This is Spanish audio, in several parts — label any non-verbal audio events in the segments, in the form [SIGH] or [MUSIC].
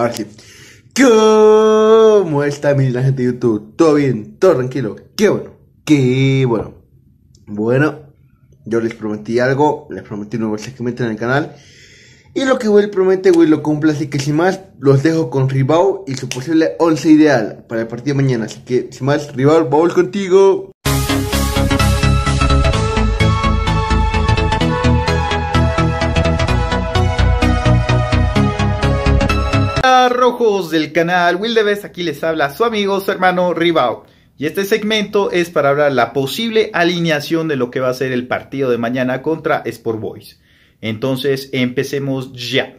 Ahora sí. ¿Cómo está mi gente de YouTube? ¿Todo bien? ¿Todo tranquilo? ¡Qué bueno! ¡Qué bueno! Bueno, yo les prometí algo, les prometí un nuevo segmento en el canal. Y lo que Will promete, Will lo cumple, así que sin más, los dejo con Ribao y su posible 11 ideal para el partido de mañana. Así que sin más, Ribao, vamos contigo. Rojos del canal Will Deves aquí les habla su amigo, su hermano Ribao. Y este segmento es para hablar la posible alineación de lo que va a ser el partido de mañana contra Sport Boys. Entonces, empecemos ya.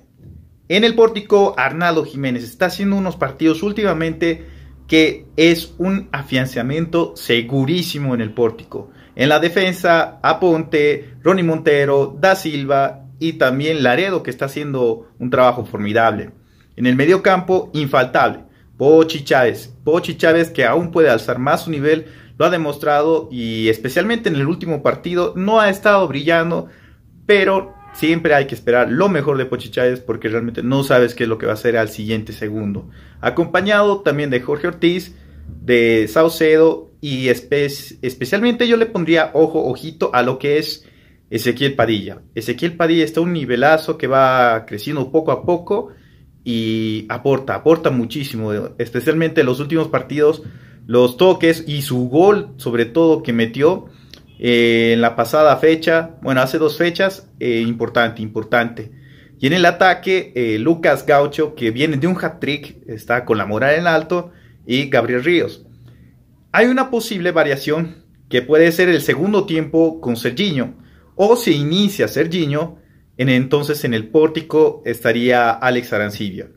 En el pórtico, Arnaldo Jiménez está haciendo unos partidos últimamente que es un afianzamiento segurísimo en el pórtico. En la defensa, Aponte, Ronnie Montero, Da Silva y también Laredo, que está haciendo un trabajo formidable. En el medio campo, infaltable. Pochi Chávez. Pochi Chávez que aún puede alzar más su nivel, lo ha demostrado y especialmente en el último partido no ha estado brillando, pero siempre hay que esperar lo mejor de Pochi Chávez porque realmente no sabes qué es lo que va a hacer al siguiente segundo. Acompañado también de Jorge Ortiz, de Saucedo y especialmente yo le pondría ojo, ojito a lo que es Ezequiel Padilla. Ezequiel Padilla está un nivelazo que va creciendo poco a poco y aporta, aporta muchísimo, especialmente los últimos partidos, los toques y su gol sobre todo que metió eh, en la pasada fecha, bueno, hace dos fechas, eh, importante, importante. Y en el ataque, eh, Lucas Gaucho, que viene de un hat-trick, está con la moral en alto, y Gabriel Ríos. Hay una posible variación que puede ser el segundo tiempo con Serginho, o se inicia Serginho en entonces en el pórtico estaría Alex Arancibia.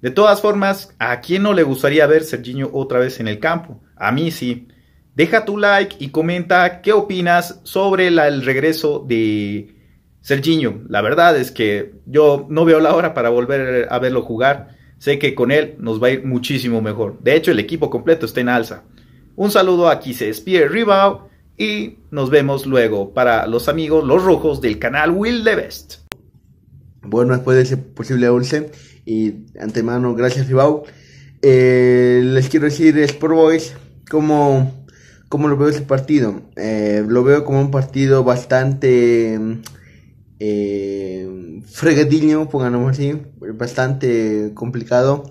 De todas formas, ¿a quién no le gustaría ver Serginho otra vez en el campo? A mí sí. Deja tu like y comenta qué opinas sobre el regreso de Serginho. La verdad es que yo no veo la hora para volver a verlo jugar. Sé que con él nos va a ir muchísimo mejor. De hecho, el equipo completo está en alza. Un saludo a se despide Ribao y nos vemos luego para los amigos los rojos del canal Will the Best bueno después de ese posible 11. Y antemano, gracias Ibao. Eh, les quiero decir, por Boys, Como... cómo lo veo ese partido. Eh, lo veo como un partido bastante eh, fregadillo, pongamos así, bastante complicado.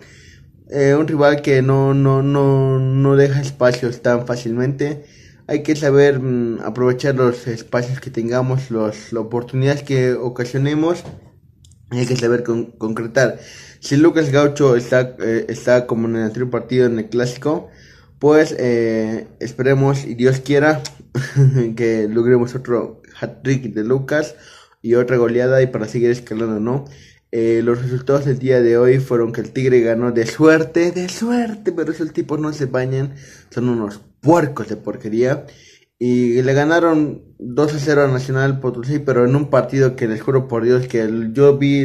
Eh, un rival que no, no, no, no deja espacios tan fácilmente hay que saber mm, aprovechar los espacios que tengamos, las oportunidades que ocasionemos hay que saber concretar. Si Lucas Gaucho está, eh, está como en el anterior partido en el clásico, pues eh, esperemos y Dios quiera [LAUGHS] que logremos otro hat-trick de Lucas y otra goleada y para seguir escalando, ¿no? Eh, los resultados del día de hoy fueron que el Tigre ganó de suerte, de suerte, pero esos tipos no se bañan, son unos puercos de porquería. Y le ganaron 2 a 0 a Nacional Potosí, pero en un partido que les juro por Dios que yo vi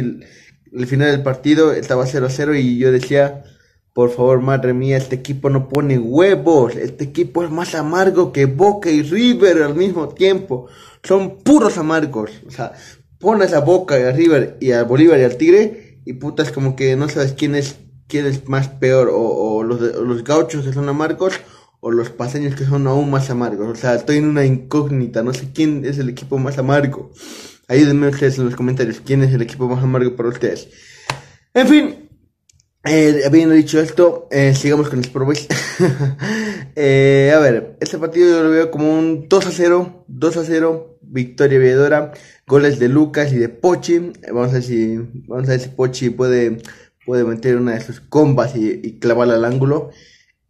el, final del partido, estaba 0 a 0 y yo decía, por favor, madre mía, este equipo no pone huevos, este equipo es más amargo que Boca y River al mismo tiempo, son puros amargos, o sea, pones a Boca y a River y a Bolívar y al Tigre y putas como que no sabes quién es, quién es más peor, o, los, o los gauchos que son amargos, o los paseños que son aún más amargos. O sea, estoy en una incógnita, no sé quién es el equipo más amargo. Ayúdenme ustedes en los comentarios quién es el equipo más amargo para ustedes. En fin, eh, habiendo dicho esto, eh, sigamos con los [LAUGHS] probes eh, a ver, este partido yo lo veo como un 2 a 0, 2 a 0, victoria Villadora, goles de Lucas y de Pochi. vamos, a ver si, vamos a ver si Pochi puede, puede meter una de sus combas y clavarla al ángulo.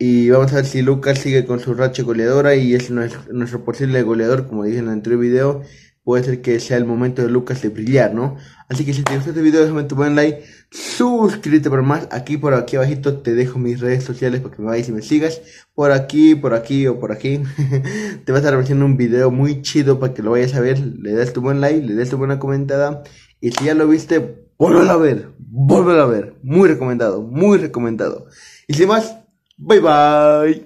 Y vamos a ver si Lucas sigue con su racha goleadora y es nuestro, posible goleador, como dije en el anterior video. Puede ser que sea el momento de Lucas de brillar, ¿no? Así que si te gustó este video, déjame tu buen like, suscríbete para más. Aquí por aquí abajito te dejo mis redes sociales para que me vayas y me sigas. Por aquí, por aquí o por aquí. [LAUGHS] te vas a estar apareciendo un video muy chido para que lo vayas a ver. Le das tu buen like, le das tu buena comentada. Y si ya lo viste, vuélvelo a ver, vuélvelo a ver. Muy recomendado, muy recomendado. Y sin más... バイバイ